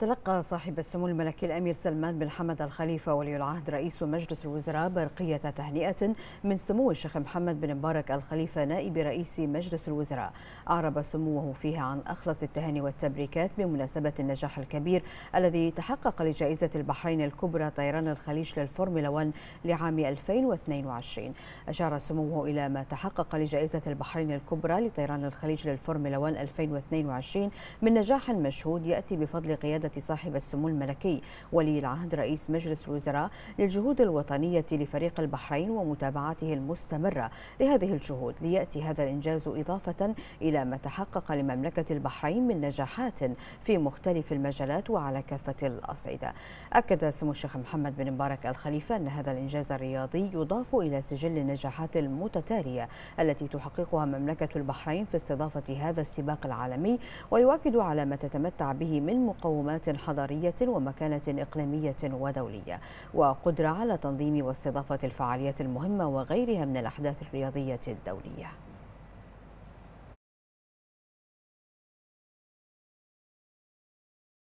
تلقى صاحب السمو الملكي الامير سلمان بن حمد الخليفه ولي العهد رئيس مجلس الوزراء برقيه تهنئه من سمو الشيخ محمد بن مبارك الخليفه نائب رئيس مجلس الوزراء. اعرب سموه فيها عن اخلص التهاني والتبريكات بمناسبه النجاح الكبير الذي تحقق لجائزه البحرين الكبرى طيران الخليج للفورمولا 1 لعام 2022. اشار سموه الى ما تحقق لجائزه البحرين الكبرى لطيران الخليج للفورمولا 1 2022 من نجاح مشهود ياتي بفضل قياده صاحب السمو الملكي ولي العهد رئيس مجلس الوزراء للجهود الوطنية لفريق البحرين ومتابعته المستمرة لهذه الجهود ليأتي هذا الإنجاز إضافة إلى ما تحقق لمملكة البحرين من نجاحات في مختلف المجالات وعلى كافة الأصعدة أكد سمو الشيخ محمد بن مبارك الخليفة أن هذا الإنجاز الرياضي يضاف إلى سجل النجاحات المتتالية التي تحققها مملكة البحرين في استضافة هذا السباق العالمي ويؤكد على ما تتمتع به من مقومات موضوعات حضارية ومكانة إقليمية ودولية وقدرة على تنظيم واستضافة الفعاليات المهمة وغيرها من الأحداث الرياضية الدولية